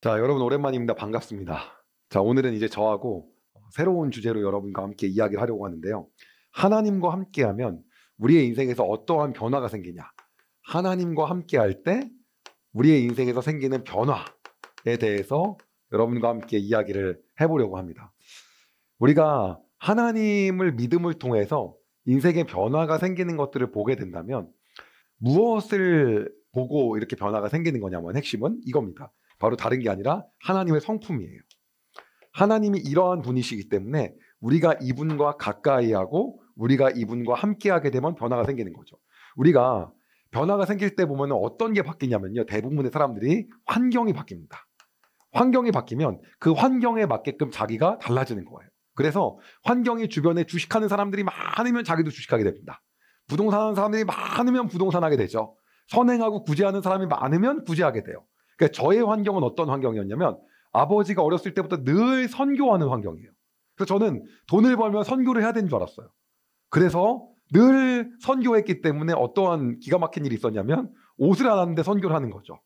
자, 여러분 오랜만입니다. 반갑습니다. 자, 오늘은 이제 저하고 새로운 주제로 여러분과 함께 이야기를 하려고 하는데요. 하나님과 함께하면 우리의 인생에서 어떠한 변화가 생기냐? 하나님과 함께할 때 우리의 인생에서 생기는 변화에 대해서 여러분과 함께 이야기를 해보려고 합니다. 우리가 하나님을 믿음을 통해서 인생의 변화가 생기는 것들을 보게 된다면 무엇을 보고 이렇게 변화가 생기는 거냐면 핵심은 이겁니다. 바로 다른 게 아니라 하나님의 성품이에요. 하나님이 이러한 분이시기 때문에 우리가 이분과 가까이 하고 우리가 이분과 함께 하게 되면 변화가 생기는 거죠. 우리가 변화가 생길 때 보면 어떤 게 바뀌냐면요. 대부분의 사람들이 환경이 바뀝니다. 환경이 바뀌면 그 환경에 맞게끔 자기가 달라지는 거예요. 그래서 환경이 주변에 주식하는 사람들이 많으면 자기도 주식하게 됩니다. 부동산 하는 사람들이 많으면 부동산 하게 되죠. 선행하고 구제하는 사람이 많으면 구제하게 돼요. 그러니까 저의 환경은 어떤 환경이었냐면 아버지가 어렸을 때부터 늘 선교하는 환경이에요. 그래서 저는 돈을 벌면 선교를 해야 되는 줄 알았어요. 그래서 늘 선교했기 때문에 어떠한 기가 막힌 일이 있었냐면 옷을 안 하는데 선교를 하는 거죠.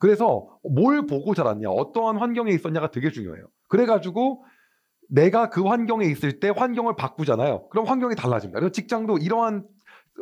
그래서 뭘 보고 자랐냐, 어떠한 환경에 있었냐가 되게 중요해요. 그래가지고 내가 그 환경에 있을 때 환경을 바꾸잖아요. 그럼 환경이 달라집니다. 그래서 직장도 이러한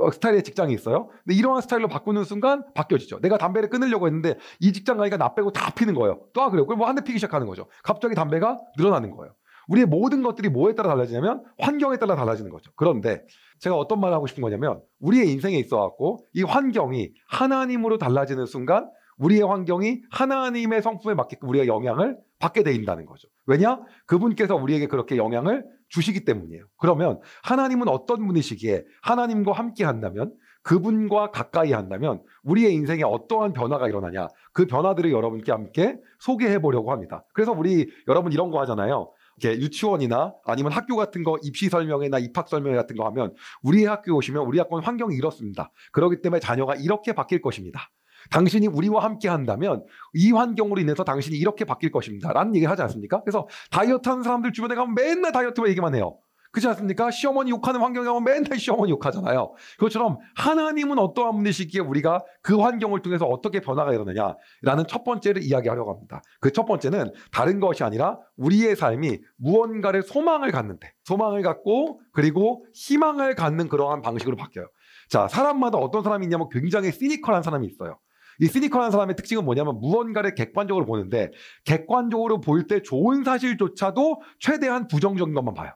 어, 스타일의 직장이 있어요. 근데 이러한 스타일로 바꾸는 순간 바뀌어지죠. 내가 담배를 끊으려고 했는데 이 직장 가니까 나 빼고 다 피는 거예요. 또아 그래요. 뭐한 대 피기 시작하는 거죠. 갑자기 담배가 늘어나는 거예요. 우리의 모든 것들이 뭐에 따라 달라지냐면 환경에 따라 달라지는 거죠. 그런데 제가 어떤 말을 하고 싶은 거냐면 우리의 인생에 있어 갖고 이 환경이 하나님으로 달라지는 순간 우리의 환경이 하나님의 성품에 맞게끔 우리가 영향을 받게 돼 있다는 거죠. 왜냐? 그분께서 우리에게 그렇게 영향을 주시기 때문이에요. 그러면 하나님은 어떤 분이시기에 하나님과 함께 한다면 그분과 가까이 한다면 우리의 인생에 어떠한 변화가 일어나냐 그 변화들을 여러분께 함께 소개해 보려고 합니다. 그래서 우리 여러분 이런 거 하잖아요. 이렇게 유치원이나 아니면 학교 같은 거 입시 설명회나 입학 설명회 같은 거 하면 우리 학교 오시면 우리 학교는 환경이 이렇습니다. 그렇기 때문에 자녀가 이렇게 바뀔 것입니다. 당신이 우리와 함께 한다면 이 환경으로 인해서 당신이 이렇게 바뀔 것입니다. 라는 얘기 하지 않습니까? 그래서 다이어트 하는 사람들 주변에 가면 맨날 다이어트만 얘기만 해요. 그렇지 않습니까? 시어머니 욕하는 환경에 가면 맨날 시어머니 욕하잖아요. 그것처럼 하나님은 어떠한 분이시기에 우리가 그 환경을 통해서 어떻게 변화가 일어나냐라는 첫 번째를 이야기하려고 합니다. 그 첫 번째는 다른 것이 아니라 우리의 삶이 무언가를 소망을 갖는데 소망을 갖고 그리고 희망을 갖는 그러한 방식으로 바뀌어요. 자, 사람마다 어떤 사람이 있냐면 굉장히 시니컬한 사람이 있어요. 이 시니컬한 사람의 특징은 뭐냐면 무언가를 객관적으로 보는데 객관적으로 볼 때 좋은 사실조차도 최대한 부정적인 것만 봐요.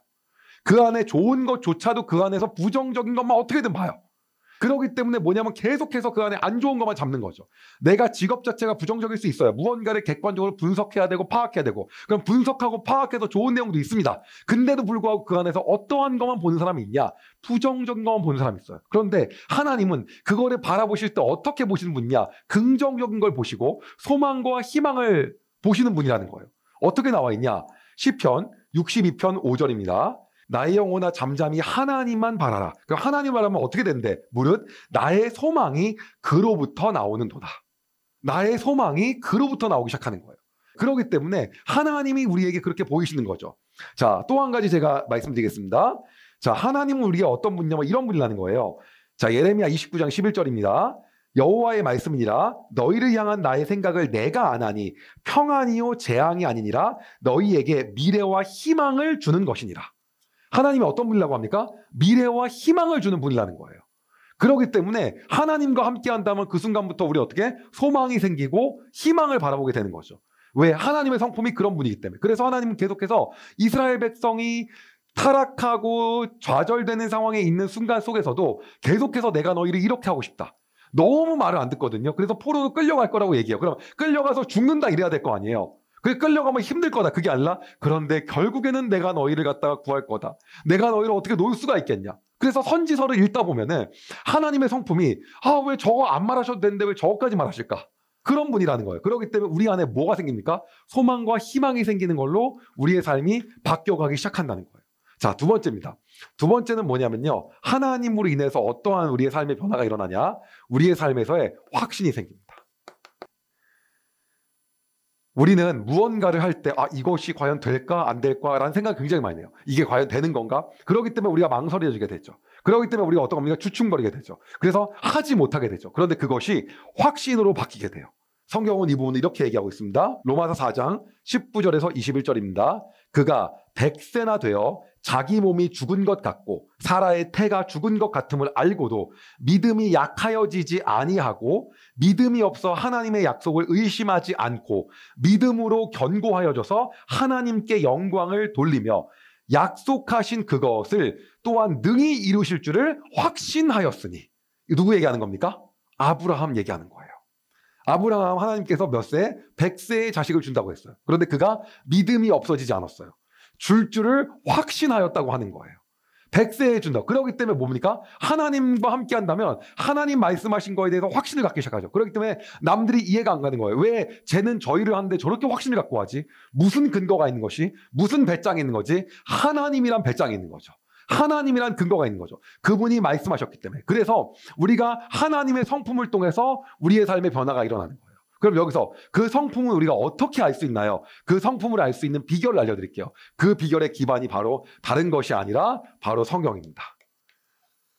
그 안에 좋은 것조차도 그 안에서 부정적인 것만 어떻게든 봐요. 그러기 때문에 뭐냐면 계속해서 그 안에 안 좋은 것만 잡는 거죠. 내가 직업 자체가 부정적일 수 있어요. 무언가를 객관적으로 분석해야 되고 파악해야 되고 그럼 분석하고 파악해서 좋은 내용도 있습니다. 근데도 불구하고 그 안에서 어떠한 것만 보는 사람이 있냐? 부정적인 것만 보는 사람이 있어요. 그런데 하나님은 그거를 바라보실 때 어떻게 보시는 분이냐? 긍정적인 걸 보시고 소망과 희망을 보시는 분이라는 거예요. 어떻게 나와 있냐? 시편 62편 5절입니다. 나의 영혼아 잠잠히 하나님만 바라라. 그 하나님 바라면 어떻게 된대? 무릇 나의 소망이 그로부터 나오는 도다. 나의 소망이 그로부터 나오기 시작하는 거예요. 그러기 때문에 하나님이 우리에게 그렇게 보이시는 거죠. 자, 또 한 가지 제가 말씀드리겠습니다. 자, 하나님은 우리의 어떤 분이냐면 이런 분이라는 거예요. 자, 예레미야 29장 11절입니다. 여호와의 말씀이니라 너희를 향한 나의 생각을 내가 안하니 평안이요 재앙이 아니니라 너희에게 미래와 희망을 주는 것이니라. 하나님이 어떤 분이라고 합니까? 미래와 희망을 주는 분이라는 거예요. 그렇기 때문에 하나님과 함께 한다면 그 순간부터 우리 어떻게 소망이 생기고 희망을 바라보게 되는 거죠. 왜? 하나님의 성품이 그런 분이기 때문에. 그래서 하나님은 계속해서 이스라엘 백성이 타락하고 좌절되는 상황에 있는 순간 속에서도 계속해서 내가 너희를 이렇게 하고 싶다. 너무 말을 안 듣거든요. 그래서 포로로 끌려갈 거라고 얘기해요. 그럼 끌려가서 죽는다 이래야 될 거 아니에요. 그게 끌려가면 힘들 거다. 그게 아니라 그런데 결국에는 내가 너희를 갖다가 구할 거다. 내가 너희를 어떻게 놓을 수가 있겠냐? 그래서 선지서를 읽다 보면은 하나님의 성품이 아, 왜 저거 안 말하셔도 되는데 왜 저거까지 말하실까? 그런 분이라는 거예요. 그렇기 때문에 우리 안에 뭐가 생깁니까? 소망과 희망이 생기는 걸로 우리의 삶이 바뀌어가기 시작한다는 거예요. 자, 두 번째입니다. 두 번째는 뭐냐면요. 하나님으로 인해서 어떠한 우리의 삶의 변화가 일어나냐? 우리의 삶에서의 확신이 생깁니다. 우리는 무언가를 할 때 아, 이것이 과연 될까 안 될까라는 생각이 굉장히 많이 해요. 이게 과연 되는 건가? 그러기 때문에 우리가 망설여지게 되죠. 그러기 때문에 우리가 어떤 겁니까? 주춤거리게 되죠. 그래서 하지 못하게 되죠. 그런데 그것이 확신으로 바뀌게 돼요. 성경은 이 부분을 이렇게 얘기하고 있습니다. 로마서 4장 19절에서 21절입니다. 그가 백세나 되어 자기 몸이 죽은 것 같고 사라의 태가 죽은 것 같음을 알고도 믿음이 약하여지지 아니하고 믿음이 없어 하나님의 약속을 의심하지 않고 믿음으로 견고하여져서 하나님께 영광을 돌리며 약속하신 그것을 또한 능히 이루실 줄을 확신하였으니 누구 얘기하는 겁니까? 아브라함 얘기하는 거예요. 아브라함 하나님께서 몇 세? 100세의 자식을 준다고 했어요. 그런데 그가 믿음이 없어지지 않았어요. 줄 줄을 확신하였다고 하는 거예요. 백세해 준다. 그러기 때문에 뭡니까? 하나님과 함께 한다면 하나님 말씀하신 거에 대해서 확신을 갖기 시작하죠. 그렇기 때문에 남들이 이해가 안 가는 거예요. 왜 쟤는 저희를 하는데 저렇게 확신을 갖고 하지? 무슨 근거가 있는 것이? 무슨 배짱이 있는 거지? 하나님이란 배짱이 있는 거죠. 하나님이란 근거가 있는 거죠. 그분이 말씀하셨기 때문에. 그래서 우리가 하나님의 성품을 통해서 우리의 삶의 변화가 일어나는 거예요. 그럼 여기서 그 성품을 우리가 어떻게 알 수 있나요? 그 성품을 알 수 있는 비결을 알려드릴게요. 그 비결의 기반이 바로 다른 것이 아니라 바로 성경입니다.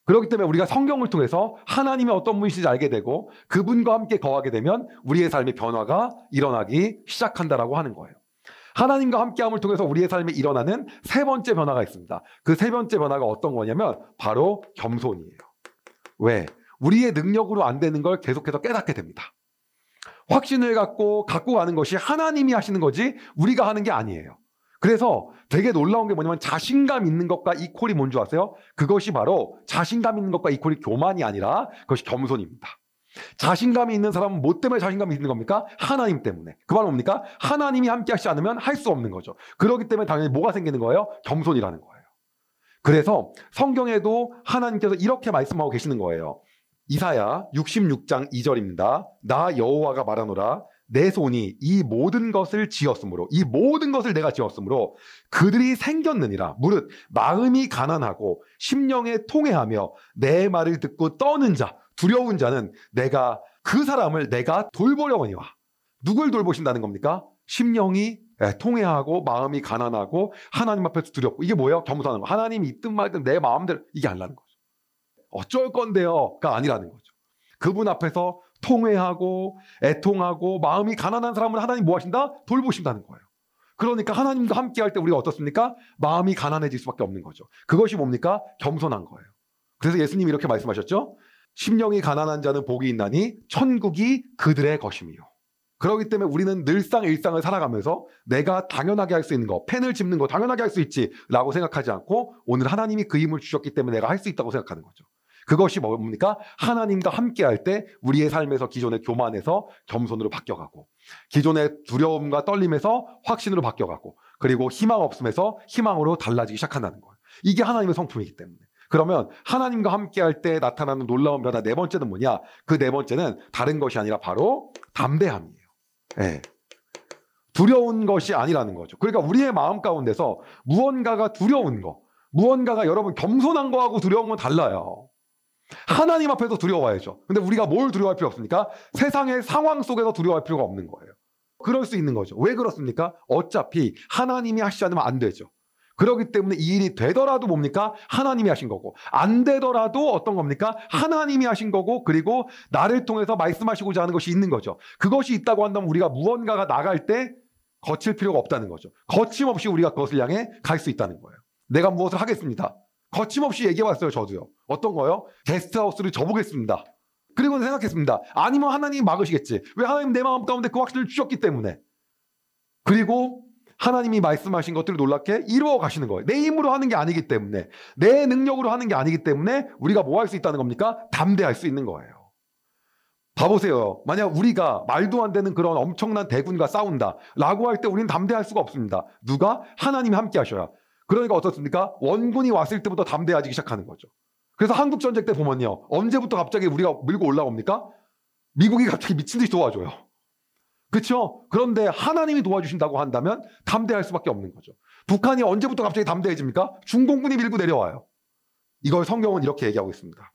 그렇기 때문에 우리가 성경을 통해서 하나님의 어떤 분이신지 알게 되고 그분과 함께 거하게 되면 우리의 삶의 변화가 일어나기 시작한다라고 하는 거예요. 하나님과 함께함을 통해서 우리의 삶에 일어나는 세 번째 변화가 있습니다. 그 세 번째 변화가 어떤 거냐면 바로 겸손이에요. 왜? 우리의 능력으로 안 되는 걸 계속해서 깨닫게 됩니다. 확신을 갖고 갖고 가는 것이 하나님이 하시는 거지 우리가 하는 게 아니에요. 그래서 되게 놀라운 게 뭐냐면 자신감 있는 것과 이퀄이 뭔지 아세요? 그것이 바로 자신감 있는 것과 이퀄이 교만이 아니라 그것이 겸손입니다. 자신감이 있는 사람은 뭐 때문에 자신감이 있는 겁니까? 하나님 때문에. 그 말은 뭡니까? 하나님이 함께 하시지 않으면 할 수 없는 거죠. 그렇기 때문에 당연히 뭐가 생기는 거예요? 겸손이라는 거예요. 그래서 성경에도 하나님께서 이렇게 말씀하고 계시는 거예요. 이사야 66장 2절입니다. 나 여호와가 말하노라 내 손이 이 모든 것을 지었으므로 이 모든 것을 내가 지었으므로 그들이 생겼느니라 무릇 마음이 가난하고 심령에 통해하며 내 말을 듣고 떠는 자 두려운 자는 내가 그 사람을 내가 돌보려거니와 누굴 돌보신다는 겁니까? 심령이 예, 통해하고 마음이 가난하고 하나님 앞에서 두렵고 이게 뭐예요? 잘못하는 거 하나님이 있든 말든 내 마음대로 이게 아라는 거예요. 어쩔 건데요가 아니라는 거죠. 그분 앞에서 통회하고 애통하고 마음이 가난한 사람을 하나님 뭐 하신다? 돌보신다는 거예요. 그러니까 하나님도 함께 할 때 우리가 어떻습니까? 마음이 가난해질 수밖에 없는 거죠. 그것이 뭡니까? 겸손한 거예요. 그래서 예수님이 이렇게 말씀하셨죠. 심령이 가난한 자는 복이 있나니 천국이 그들의 것임이요. 그러기 때문에 우리는 늘상 일상을 살아가면서 내가 당연하게 할 수 있는 거, 펜을 짚는거 당연하게 할 수 있지라고 생각하지 않고 오늘 하나님이 그 힘을 주셨기 때문에 내가 할 수 있다고 생각하는 거죠. 그것이 뭡니까? 하나님과 함께 할 때 우리의 삶에서 기존의 교만에서 겸손으로 바뀌어가고 기존의 두려움과 떨림에서 확신으로 바뀌어가고 그리고 희망 없음에서 희망으로 달라지기 시작한다는 거예요. 이게 하나님의 성품이기 때문에. 그러면 하나님과 함께 할 때 나타나는 놀라운 변화 네 번째는 뭐냐? 그 네 번째는 다른 것이 아니라 바로 담대함이에요. 네. 두려운 것이 아니라는 거죠. 그러니까 우리의 마음 가운데서 무언가가 두려운 거, 무언가가 여러분 겸손한 거하고 두려운 건 달라요. 하나님 앞에서 두려워야죠 근데 우리가 뭘 두려워할 필요 없습니까? 세상의 상황 속에서 두려워할 필요가 없는 거예요. 그럴 수 있는 거죠. 왜 그렇습니까? 어차피 하나님이 하시지 않으면 안 되죠. 그러기 때문에 이 일이 되더라도 뭡니까? 하나님이 하신 거고 안 되더라도 어떤 겁니까? 하나님이 하신 거고 그리고 나를 통해서 말씀하시고자 하는 것이 있는 거죠. 그것이 있다고 한다면 우리가 무언가가 나갈 때 거칠 필요가 없다는 거죠. 거침없이 우리가 그것을 향해 갈 수 있다는 거예요. 내가 무엇을 하겠습니다. 거침없이 얘기해봤어요, 저도요. 어떤 거요? 게스트하우스를 저보겠습니다. 그리고는 생각했습니다. 아니면 하나님이 막으시겠지. 왜 하나님 내 마음 가운데 그 확신을 주셨기 때문에. 그리고 하나님이 말씀하신 것들을 놀랍게 이루어 가시는 거예요. 내 힘으로 하는 게 아니기 때문에, 내 능력으로 하는 게 아니기 때문에 우리가 뭐 할 수 있다는 겁니까? 담대할 수 있는 거예요. 봐보세요. 만약 우리가 말도 안 되는 그런 엄청난 대군과 싸운다 라고 할 때 우리는 담대할 수가 없습니다. 누가? 하나님이 함께 하셔야. 그러니까 어떻습니까? 원군이 왔을 때부터 담대해지기 시작하는 거죠. 그래서 한국 전쟁 때 보면요. 언제부터 갑자기 우리가 밀고 올라옵니까? 미국이 갑자기 미친 듯이 도와줘요. 그렇죠? 그런데 하나님이 도와주신다고 한다면 담대할 수밖에 없는 거죠. 북한이 언제부터 갑자기 담대해집니까? 중공군이 밀고 내려와요. 이걸 성경은 이렇게 얘기하고 있습니다.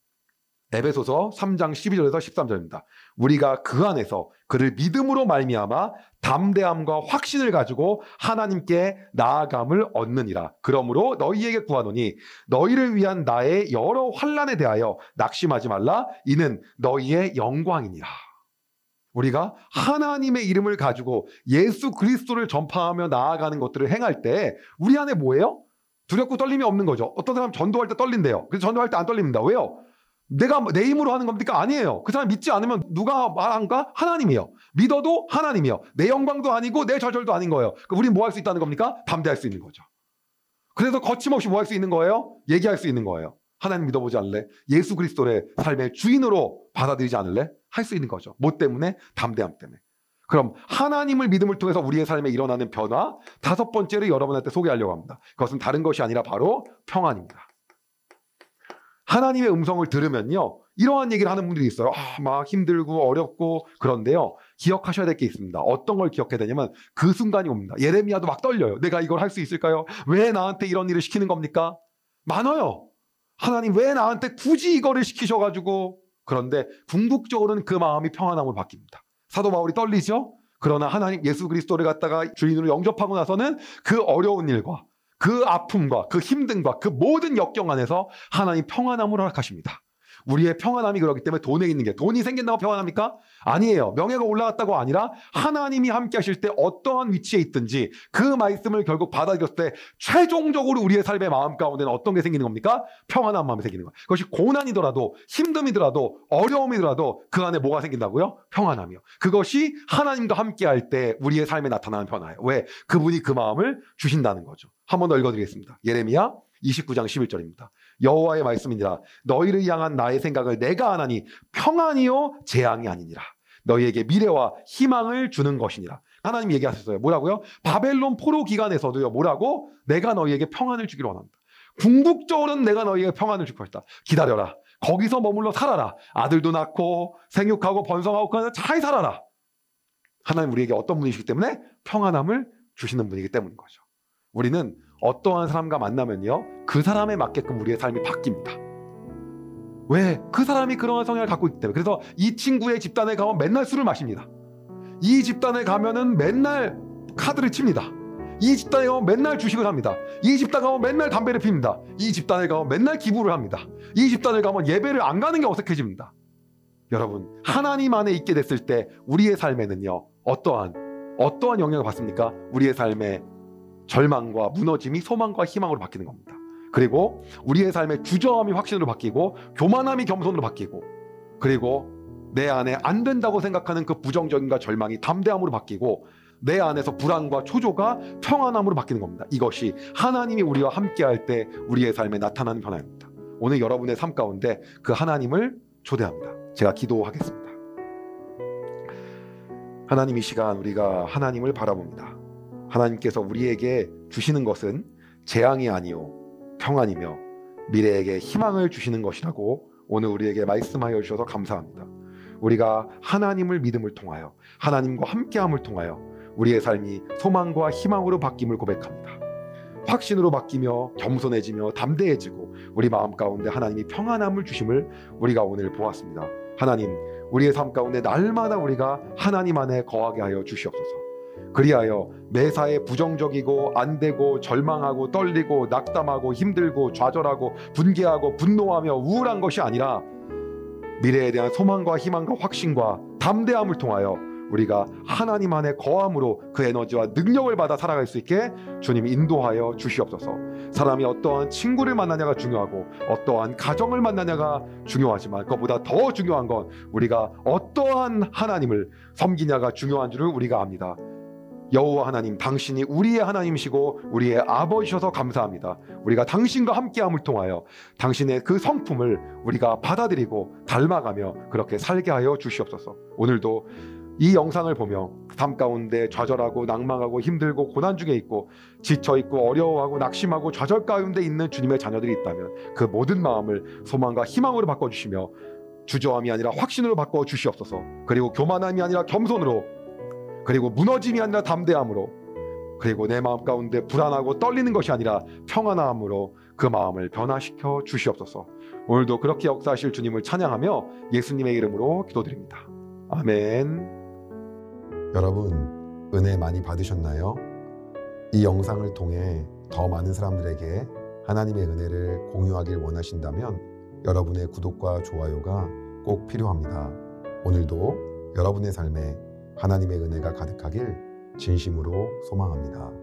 에베소서 3장 12절에서 13절입니다. 우리가 그 안에서 그를 믿음으로 말미암아 담대함과 확신을 가지고 하나님께 나아감을 얻느니라. 그러므로 너희에게 구하노니 너희를 위한 나의 여러 환란에 대하여 낙심하지 말라. 이는 너희의 영광이니라. 우리가 하나님의 이름을 가지고 예수 그리스도를 전파하며 나아가는 것들을 행할 때 우리 안에 뭐예요? 두렵고 떨림이 없는 거죠. 어떤 사람 전도할 때 떨린대요. 그래서 전도할 때 안 떨립니다. 왜요? 내가 뭐, 내 힘으로 하는 겁니까? 아니에요. 그 사람 믿지 않으면 누가 말한가? 하나님이요. 믿어도 하나님이요. 내 영광도 아니고 내좌절도 아닌 거예요. 그러 우리 뭐 할 수 있다는 겁니까? 담대할 수 있는 거죠. 그래서 거침없이 뭐 할 수 있는 거예요? 얘기할 수 있는 거예요. 하나님 믿어보지 않을래? 예수 그리스도의 삶의 주인으로 받아들이지 않을래? 할 수 있는 거죠. 뭐 때문에? 담대함 때문에. 그럼 하나님을 믿음을 통해서 우리의 삶에 일어나는 변화 다섯 번째를 여러분한테 소개하려고 합니다. 그것은 다른 것이 아니라 바로 평안입니다. 하나님의 음성을 들으면요. 이러한 얘기를 하는 분들이 있어요. 아, 막 힘들고 어렵고 그런데요. 기억하셔야 될 게 있습니다. 어떤 걸 기억해야 되냐면 그 순간이 옵니다. 예레미야도 막 떨려요. 내가 이걸 할 수 있을까요? 왜 나한테 이런 일을 시키는 겁니까? 많아요. 하나님 왜 나한테 굳이 이거를 시키셔가지고 그런데 궁극적으로는 그 마음이 평안함으로 바뀝니다. 사도 바울이 떨리죠. 그러나 하나님 예수 그리스도를 갖다가 주인으로 영접하고 나서는 그 어려운 일과 그 아픔과 그힘든과그 그 모든 역경 안에서 하나님 평안함을 허락하십니다. 우리의 평안함이 그렇기 때문에 돈에 있는 게 돈이 생긴다고 평안합니까? 아니에요. 명예가 올라갔다고 아니라 하나님이 함께 하실 때 어떠한 위치에 있든지 그 말씀을 결국 받아들였을 때 최종적으로 우리의 삶의 마음 가운데는 어떤 게 생기는 겁니까? 평안한 마음이 생기는 거예요. 그것이 고난이더라도 힘듦이더라도 어려움이더라도 그 안에 뭐가 생긴다고요? 평안함이요. 그것이 하나님과 함께 할 때 우리의 삶에 나타나는 변화예요. 왜? 그분이 그 마음을 주신다는 거죠. 한번더 읽어드리겠습니다. 예레미야 29장 11절입니다. 여호와의 말씀이니라 너희를 향한 나의 생각을 내가 아나니 평안이요 재앙이 아니니라 너희에게 미래와 희망을 주는 것이니라 하나님 얘기하셨어요. 뭐라고요? 바벨론 포로 기간에서도요. 뭐라고? 내가 너희에게 평안을 주기로 원한다. 궁극적으로는 내가 너희에게 평안을 줄 것이다. 기다려라. 거기서 머물러 살아라. 아들도 낳고 생육하고 번성하고 그냥 잘 살아라. 하나님 우리에게 어떤 분이시기 때문에 평안함을 주시는 분이기 때문인 거죠. 우리는 어떠한 사람과 만나면요. 그 사람에 맞게끔 우리의 삶이 바뀝니다. 왜? 그 사람이 그러한 성향을 갖고 있기 때문에. 그래서 이 친구의 집단에 가면 맨날 술을 마십니다. 이 집단에 가면은 맨날 카드를 칩니다. 이 집단에 가면 맨날 주식을 합니다. 이 집단 에 가면 맨날 담배를 핍니다. 이 집단에 가면 맨날 기부를 합니다. 이 집단에 가면 예배를 안 가는 게 어색해집니다. 여러분, 하나님 안에 있게 됐을 때 우리의 삶에는요, 어떠한, 어떠한 영향을 받습니까? 우리의 삶에 절망과 무너짐이 소망과 희망으로 바뀌는 겁니다. 그리고 우리의 삶의 주저함이 확신으로 바뀌고 교만함이 겸손으로 바뀌고 그리고 내 안에 안 된다고 생각하는 그 부정적인가 절망이 담대함으로 바뀌고 내 안에서 불안과 초조가 평안함으로 바뀌는 겁니다. 이것이 하나님이 우리와 함께할 때 우리의 삶에 나타나는 변화입니다. 오늘 여러분의 삶 가운데 그 하나님을 초대합니다. 제가 기도하겠습니다. 하나님 이 시간 우리가 하나님을 바라봅니다. 하나님께서 우리에게 주시는 것은 재앙이 아니요 평안이며 미래에게 희망을 주시는 것이라고 오늘 우리에게 말씀하여 주셔서 감사합니다. 우리가 하나님을 믿음을 통하여 하나님과 함께함을 통하여 우리의 삶이 소망과 희망으로 바뀜을 고백합니다. 확신으로 바뀌며 겸손해지며 담대해지고 우리 마음 가운데 하나님이 평안함을 주심을 우리가 오늘 보았습니다. 하나님, 우리의 삶 가운데 날마다 우리가 하나님 안에 거하게 하여 주시옵소서. 그리하여 매사에 부정적이고 안 되고 절망하고 떨리고 낙담하고 힘들고 좌절하고 분개하고 분노하며 우울한 것이 아니라 미래에 대한 소망과 희망과 확신과 담대함을 통하여 우리가 하나님 안에 거함으로 그 에너지와 능력을 받아 살아갈 수 있게 주님 인도하여 주시옵소서. 사람이 어떠한 친구를 만나냐가 중요하고 어떠한 가정을 만나냐가 중요하지만 그보다 더 중요한 건 우리가 어떠한 하나님을 섬기냐가 중요한 줄을 우리가 압니다. 여호와 하나님 당신이 우리의 하나님이시고 우리의 아버지셔서 감사합니다. 우리가 당신과 함께함을 통하여 당신의 그 성품을 우리가 받아들이고 닮아가며 그렇게 살게 하여 주시옵소서. 오늘도 이 영상을 보며 삶 가운데 좌절하고 낭망하고 힘들고 고난 중에 있고 지쳐 있고 어려워하고 낙심하고 좌절 가운데 있는 주님의 자녀들이 있다면 그 모든 마음을 소망과 희망으로 바꿔 주시며 주저함이 아니라 확신으로 바꿔 주시옵소서. 그리고 교만함이 아니라 겸손으로 그리고 무너짐이 아니라 담대함으로 그리고 내 마음 가운데 불안하고 떨리는 것이 아니라 평안함으로 그 마음을 변화시켜 주시옵소서. 오늘도 그렇게 역사하실 주님을 찬양하며 예수님의 이름으로 기도드립니다. 아멘. 여러분 은혜 많이 받으셨나요? 이 영상을 통해 더 많은 사람들에게 하나님의 은혜를 공유하길 원하신다면 여러분의 구독과 좋아요가 꼭 필요합니다. 오늘도 여러분의 삶에 하나님의 은혜가 가득하길 진심으로 소망합니다.